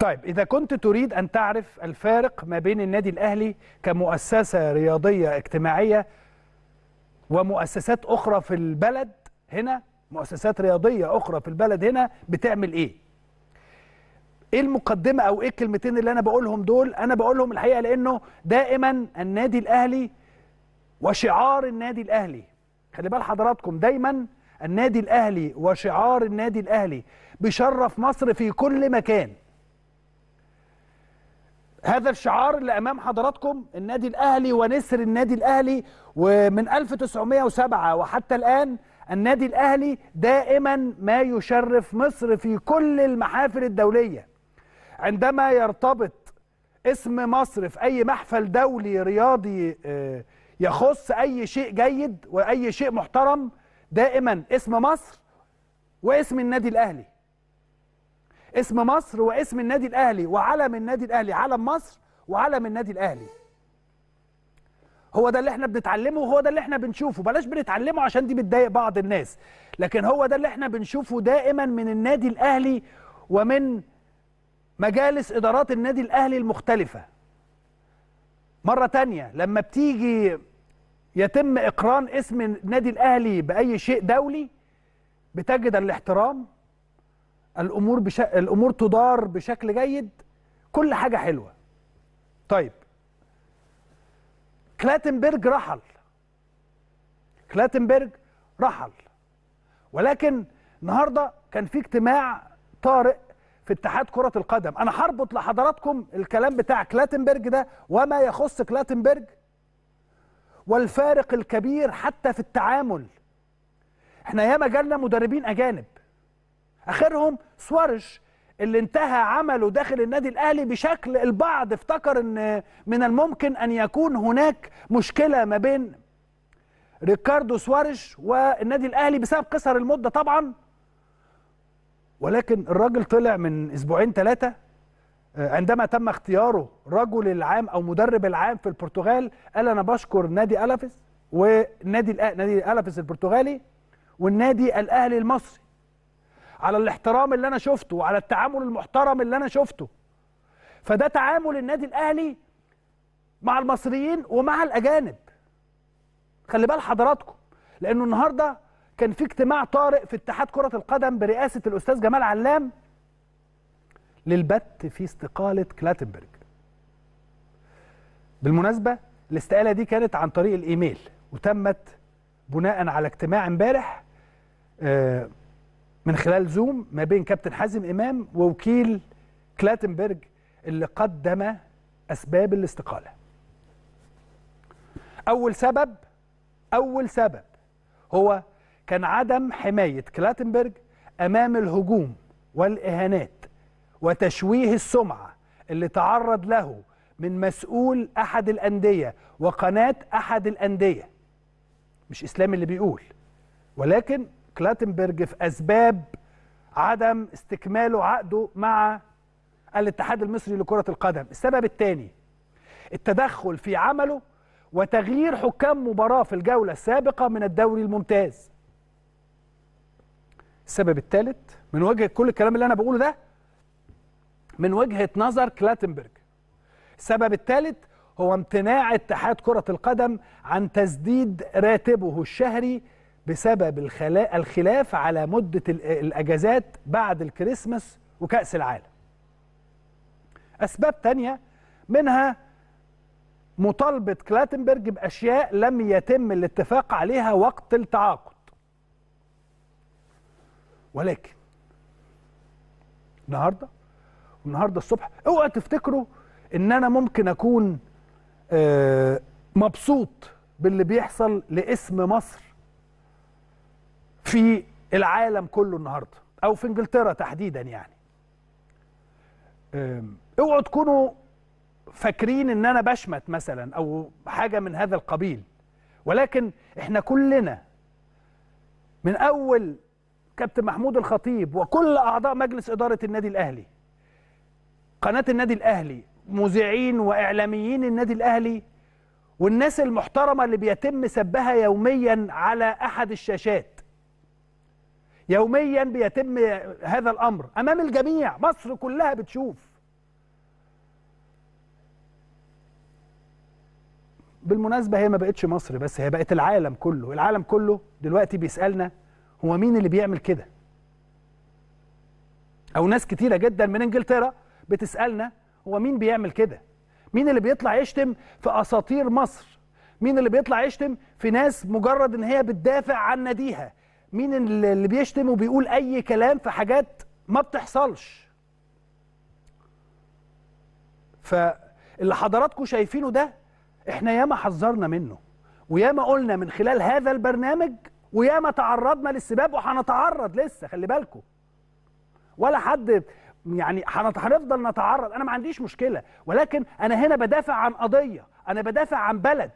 طيب إذا كنت تريد أن تعرف الفارق ما بين النادي الأهلي كمؤسسة رياضية اجتماعية ومؤسسات أخرى في البلد هنا مؤسسات رياضية أخرى في البلد هنا بتعمل إيه؟ إيه المقدمة أو إيه الكلمتين اللي أنا بقولهم دول؟ أنا بقولهم الحقيقة لأنه دائما النادي الأهلي وشعار النادي الأهلي خلي بال حضراتكم دايما النادي الأهلي وشعار النادي الأهلي بيشرف مصر في كل مكان هذا الشعار اللي امام حضراتكم النادي الاهلي ونسر النادي الاهلي ومن 1907 وحتى الان النادي الاهلي دائما ما يشرف مصر في كل المحافل الدوليه عندما يرتبط اسم مصر في اي محفل دولي رياضي آه، يخص اي شيء جيد واي شيء محترم دائما اسم مصر واسم النادي الاهلي اسم مصر واسم النادي الأهلي وعلم النادي الأهلي علم مصر وعلم النادي الأهلي هو ده اللي احنا بنتعلمه وهو ده اللي احنا بنشوفه بلاش بنتعلمه عشان دي بتضايق بعض الناس لكن هو ده اللي احنا بنشوفه دائما من النادي الأهلي ومن مجالس إدارات النادي الأهلي المختلفة مرة تانية لما بتيجي يتم إقران اسم النادي الأهلي بأي شيء دولي بتجد الاحترام الامور بش... الامور تدار بشكل جيد كل حاجه حلوه طيب كلاتنبرج رحل كلاتنبرج رحل ولكن النهارده كان في اجتماع طارئ في اتحاد كرة القدم أنا هربط لحضراتكم الكلام بتاع كلاتنبرج ده وما يخص كلاتنبرج والفارق الكبير حتى في التعامل احنا ياما جالنا مدربين أجانب اخرهم سوارش اللي انتهى عمله داخل النادي الاهلي بشكل البعض افتكر ان من الممكن ان يكون هناك مشكله ما بين ريكاردو سوارش والنادي الاهلي بسبب قصر المده طبعا ولكن الراجل طلع من اسبوعين ثلاثه آه، عندما تم اختياره رجل العام او مدرب العام في البرتغال قال انا بشكر نادي الافيس ونادي الأ... نادي الافيس البرتغالي والنادي الاهلي المصري على الاحترام اللي انا شفته وعلى التعامل المحترم اللي انا شفته فده تعامل النادي الاهلي مع المصريين ومع الاجانب خلي بال حضراتكم لانه النهارده كان في اجتماع طارئ في اتحاد كره القدم برئاسه الاستاذ جمال علام للبت في استقاله كلاتنبرج بالمناسبه الاستقاله دي كانت عن طريق الايميل وتمت بناء على اجتماع امبارح آه من خلال زوم ما بين كابتن حازم إمام ووكيل كلاتنبرج اللي قدم أسباب الاستقالة أول سبب أول سبب هو كان عدم حماية كلاتنبرج أمام الهجوم والإهانات وتشويه السمعة اللي تعرض له من مسؤول أحد الأندية وقناة أحد الأندية مش إسلام اللي بيقول ولكن كلاتنبرج في أسباب عدم استكماله عقده مع الاتحاد المصري لكرة القدم السبب الثاني التدخل في عمله وتغيير حكام مباراة في الجولة السابقة من الدوري الممتاز السبب الثالث من وجهة كل الكلام اللي أنا بقوله ده من وجهة نظر كلاتنبرج السبب الثالث هو امتناع اتحاد كرة القدم عن تسديد راتبه الشهري بسبب الخلاف على مدة الأجازات بعد الكريسماس وكأس العالم أسباب تانية منها مطالبة كلاتنبرج بأشياء لم يتم الاتفاق عليها وقت التعاقد ولكن النهارده النهارده الصبح اوعى تفتكروا ان انا ممكن اكون آه، مبسوط باللي بيحصل لاسم مصر في العالم كله النهارده او في انجلترا تحديدا يعني اوعوا تكونوا فاكرين ان انا بشمت مثلا او حاجه من هذا القبيل ولكن احنا كلنا من اول كابتن محمود الخطيب وكل اعضاء مجلس اداره النادي الاهلي قناه النادي الاهلي مذيعين واعلاميين النادي الاهلي والناس المحترمه اللي بيتم سبها يوميا على احد الشاشات يوميا بيتم هذا الأمر أمام الجميع مصر كلها بتشوف بالمناسبة هي ما بقتش مصر بس هي بقت العالم كله العالم كله دلوقتي بيسألنا هو مين اللي بيعمل كده أو ناس كتيرة جدا من إنجلترا بتسألنا هو مين بيعمل كده مين اللي بيطلع يشتم في أساطير مصر مين اللي بيطلع يشتم في ناس مجرد ان هي بتدافع عن ناديها مين اللي بيشتم وبيقول اي كلام في حاجات ما بتحصلش فاللي حضراتكم شايفينه ده احنا ياما حذرنا منه وياما قلنا من خلال هذا البرنامج وياما تعرضنا للسباب وهنتعرض لسه خلي بالكم ولا حد يعني هنفضل نتعرض انا ما عنديش مشكله ولكن انا هنا بدافع عن قضيه انا بدافع عن بلد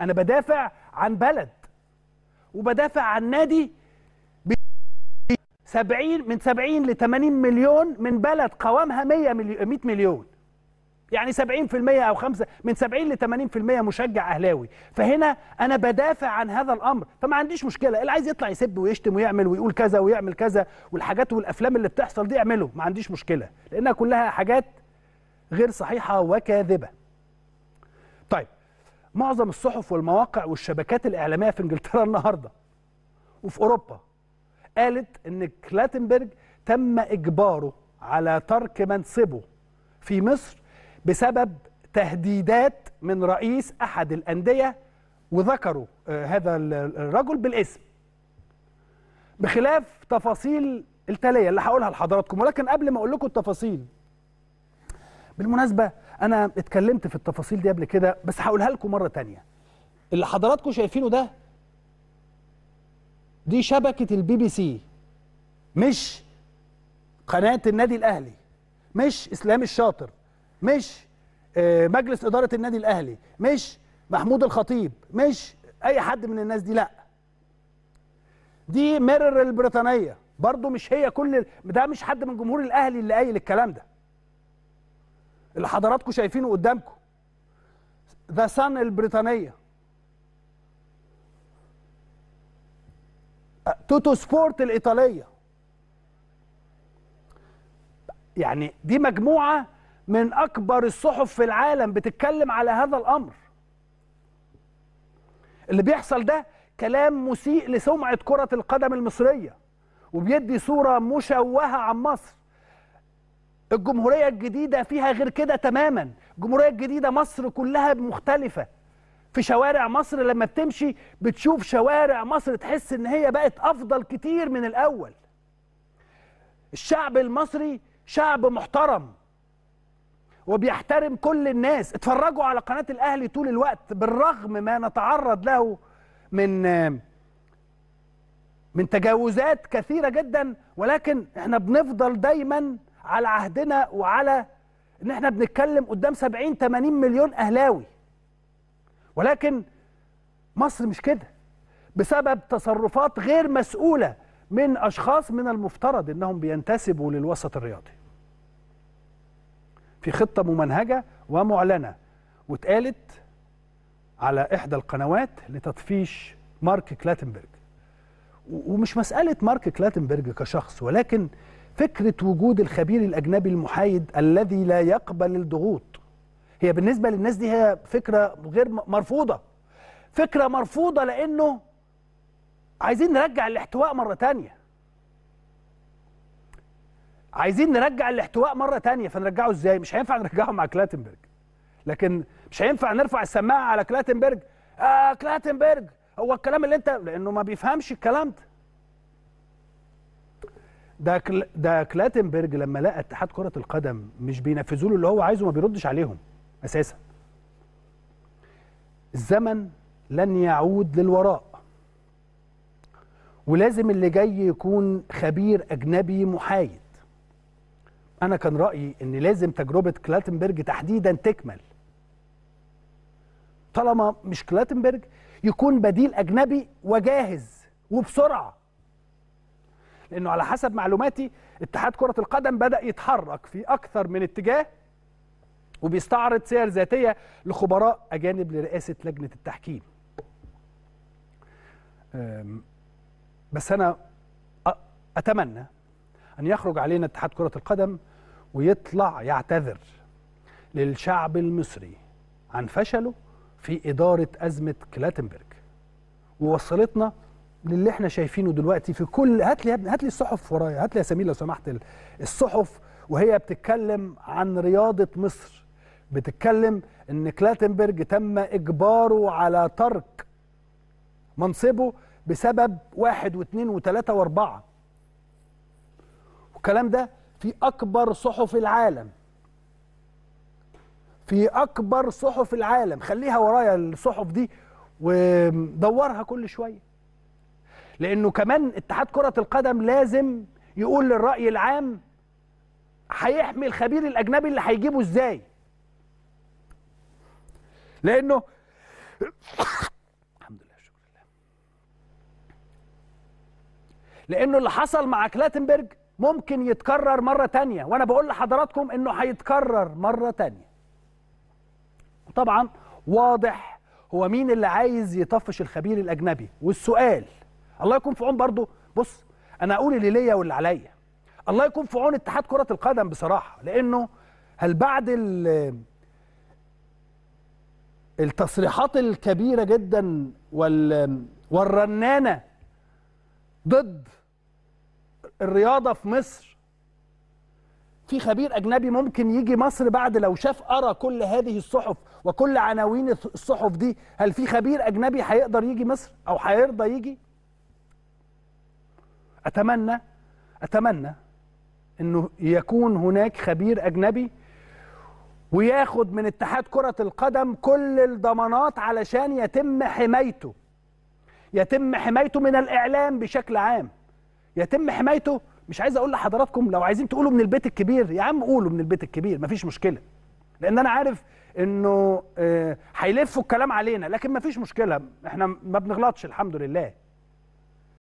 انا بدافع عن بلد وبدافع عن نادي 70 من 70 ل 80 مليون من بلد قوامها 100 مليون 100 مليون يعني 70% او 5 من 70 ل 80% مشجع اهلاوي فهنا انا بدافع عن هذا الامر فما عنديش مشكله اللي عايز يطلع يسب ويشتم ويعمل ويقول كذا ويعمل كذا والحاجات والافلام اللي بتحصل دي اعمله ما عنديش مشكله لانها كلها حاجات غير صحيحه وكاذبه معظم الصحف والمواقع والشبكات الإعلامية في إنجلترا النهاردة وفي أوروبا قالت إن كلاتنبرج تم إجباره على ترك منصبه في مصر بسبب تهديدات من رئيس أحد الأندية وذكروا آه، هذا الرجل بالاسم بخلاف تفاصيل التالية اللي هقولها لحضراتكم ولكن قبل ما أقول لكم التفاصيل بالمناسبة انا اتكلمت في التفاصيل دي قبل كده بس هقولها لكم مره تانية اللي حضراتكم شايفينه ده دي شبكه البي بي سي مش قناه النادي الاهلي مش اسلام الشاطر مش آه، مجلس اداره النادي الاهلي مش محمود الخطيب مش اي حد من الناس دي لا دي ميرر البريطانيه برضو مش هي كل ده مش حد من جمهور الاهلي اللي قايل الكلام ده اللي حضراتكم شايفينه قدامكم ذا سان البريطانيه أه، توتو سبورت الايطاليه يعني دي مجموعه من اكبر الصحف في العالم بتتكلم على هذا الامر اللي بيحصل ده كلام مسيء لسمعه كره القدم المصريه وبيدي صوره مشوهه عن مصر الجمهورية الجديدة فيها غير كده تماما الجمهورية الجديدة مصر كلها مختلفة في شوارع مصر لما بتمشي بتشوف شوارع مصر تحس ان هي بقت افضل كتير من الاول الشعب المصري شعب محترم وبيحترم كل الناس اتفرجوا على قناة الاهلي طول الوقت بالرغم ما نتعرض له من من تجاوزات كثيرة جدا ولكن احنا بنفضل دايما على عهدنا وعلى ان احنا بنتكلم قدام 70 80 مليون اهلاوي ولكن مصر مش كده بسبب تصرفات غير مسؤوله من اشخاص من المفترض انهم بينتسبوا للوسط الرياضي في خطه ممنهجه ومعلنه واتقالت على احدى القنوات لتطفيش مارك كلاتنبرج ومش مساله مارك كلاتنبرج كشخص ولكن فكرة وجود الخبير الأجنبي المحايد الذي لا يقبل الضغوط هي بالنسبة للناس دي هي فكرة غير مرفوضة فكرة مرفوضة لأنه عايزين نرجع الاحتواء مرة تانية عايزين نرجع الاحتواء مرة تانية فنرجعه ازاي مش هينفع نرجعه مع كلاتنبرج لكن مش هينفع نرفع السماعة على كلاتنبرج آه كلاتنبرج هو الكلام اللي انت لأنه ما بيفهمش الكلام ده ده ده كلاتنبرج لما لقى اتحاد كره القدم مش بينفذوا له اللي هو عايزه ما بيردش عليهم اساسا الزمن لن يعود للوراء ولازم اللي جاي يكون خبير اجنبي محايد انا كان رايي ان لازم تجربه كلاتنبرج تحديدا تكمل طالما مش كلاتنبرج يكون بديل اجنبي وجاهز وبسرعه لانه على حسب معلوماتي اتحاد كره القدم بدا يتحرك في اكثر من اتجاه وبيستعرض سير ذاتيه لخبراء اجانب لرئاسه لجنه التحكيم بس انا اتمنى ان يخرج علينا اتحاد كره القدم ويطلع يعتذر للشعب المصري عن فشله في اداره ازمه كلاتنبرج ووصلتنا للي احنا شايفينه دلوقتي في كل هات لي هات لي الصحف ورايا هات لي يا سمير لو سمحت الصحف وهي بتتكلم عن رياضه مصر بتتكلم ان كلاتنبرج تم اجباره على ترك منصبه بسبب واحد واثنين وثلاثه واربعه والكلام ده في اكبر صحف العالم في اكبر صحف العالم خليها ورايا الصحف دي ودورها كل شويه لانه كمان اتحاد كره القدم لازم يقول للراي العام هيحمي الخبير الاجنبي اللي هيجيبه ازاي لانه الحمد لله شكرا لله لانه اللي حصل مع كلاتنبرج ممكن يتكرر مره تانية وانا بقول لحضراتكم انه هيتكرر مره تانية وطبعا واضح هو مين اللي عايز يطفش الخبير الاجنبي والسؤال الله يكون في عون برضه بص انا اقول اللي ليا واللي عليا الله يكون في عون اتحاد كره القدم بصراحه لانه هل بعد التصريحات الكبيره جدا وال والرنانه ضد الرياضه في مصر في خبير اجنبي ممكن يجي مصر بعد لو شاف ارى كل هذه الصحف وكل عناوين الصحف دي هل في خبير اجنبي هيقدر يجي مصر او هيرضى يجي أتمنى أتمنى أنه يكون هناك خبير أجنبي وياخد من اتحاد كرة القدم كل الضمانات علشان يتم حمايته يتم حمايته من الإعلام بشكل عام يتم حمايته مش عايز أقول لحضراتكم لو عايزين تقولوا من البيت الكبير يا عم قولوا من البيت الكبير مفيش مشكلة لأن أنا عارف انه آه، هيلفوا الكلام علينا لكن مفيش مشكله احنا ما بنغلطش الحمد لله